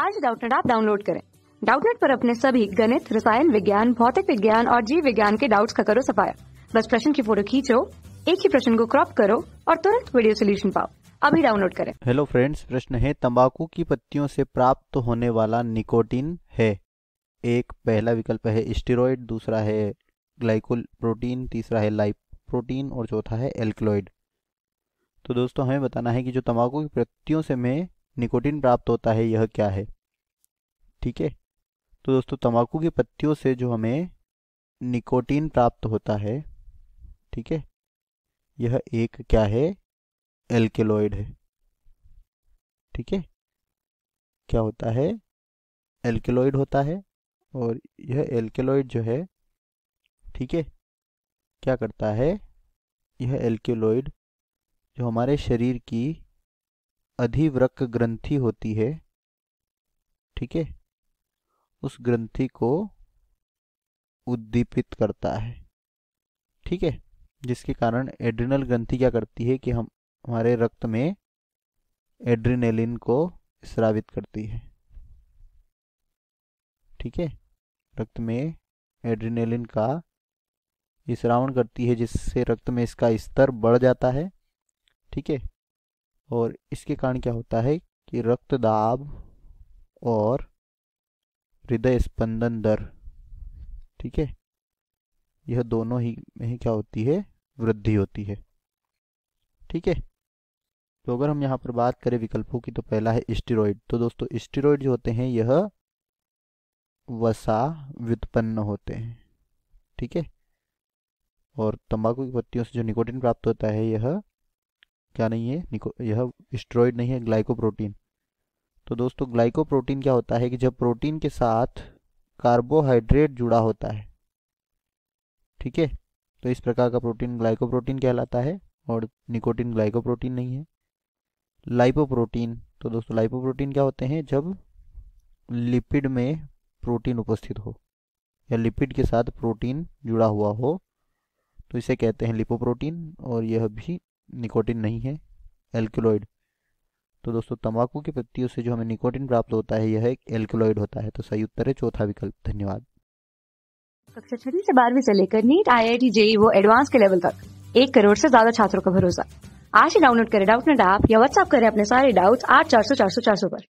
आज डाउटनेट आप डाउनलोड करें डाउटनेट पर अपने सभी गणित रसायन विज्ञान भौतिक विज्ञान और जीव विज्ञान के डाउट्स का करो सफाया बस प्रश्न की फोटो खींचो एक ही प्रश्न को क्रॉप करो और तुरंत वीडियो सोल्यूशन पाओ अभी डाउनलोड करें हेलो फ्रेंड्स प्रश्न है तंबाकू की पत्तियों से प्राप्त होने वाला निकोटीन है एक पहला विकल्प है स्टेरॉइड दूसरा है ग्लाइकोल प्रोटीन तीसरा है लाइप प्रोटीन और चौथा है एल्कलॉइड तो दोस्तों हमें बताना है कि जो तंबाकू की पत्तियों से में निकोटिन प्राप्त होता है यह क्या है ठीक है तो दोस्तों तंबाकू की पत्तियों से जो हमें निकोटीन प्राप्त होता है ठीक है यह एक क्या है एल्केलॉइड है ठीक है क्या होता है एल्केलॉइड होता है और यह एल्केलॉइड जो है ठीक है क्या करता है यह एल्केलॉइड जो हमारे शरीर की अधिवृक्क ग्रंथि होती है ठीक है उस ग्रंथि को उद्दीपित करता है ठीक है जिसके कारण एड्रिनल ग्रंथि क्या करती है कि हम हमारे रक्त में एड्रिनेलिन को स्रावित करती है ठीक है रक्त में एड्रिनेलिन का स्रावण करती है जिससे रक्त में इसका स्तर बढ़ जाता है ठीक है और इसके कारण क्या होता है कि रक्त दाब और हृदय स्पंदन दर ठीक है यह दोनों ही में ही क्या होती है वृद्धि होती है ठीक है तो अगर हम यहाँ पर बात करें विकल्पों की तो पहला है स्टीरोइड तो दोस्तों स्टीरोइड जो होते हैं यह वसा व्युत्पन्न होते हैं ठीक है और तंबाकू की पत्तियों से जो निकोटिन प्राप्त होता है यह क्या नहीं है निको यह स्ट्रॉइड नहीं है ग्लाइकोप्रोटीन तो दोस्तों ग्लाइकोप्रोटीन क्या होता है कि जब प्रोटीन के साथ कार्बोहाइड्रेट जुड़ा होता है ठीक है तो इस प्रकार का प्रोटीन ग्लाइकोप्रोटीन कहलाता है और निकोटीन ग्लाइकोप्रोटीन नहीं है लाइपोप्रोटीन तो दोस्तों लाइपोप्रोटीन क्या होते हैं जब लिपिड में प्रोटीन उपस्थित हो या लिपिड के साथ प्रोटीन जुड़ा हुआ हो तो इसे कहते हैं लिपोप्रोटीन और यह भी निकोटिन नहीं है एल्कोलॉइड तो दोस्तों तंबाकू की पत्तियों से जो हमें निकोटिन प्राप्त होता है यह एक एल्कोलॉइड होता है तो सही उत्तर है चौथा विकल्प धन्यवाद कक्षा छठी से बारहवीं से लेकर NEET I I T JEE वो एडवांस के लेवल तक एक करोड़ से ज्यादा छात्रों का भरोसा आज ही डाउनलोड करें डाउट नेट ऐप या व्हाट्सअप करें अपने सारे डाउट्स आठ चार सौ चार सौ चार सौ पर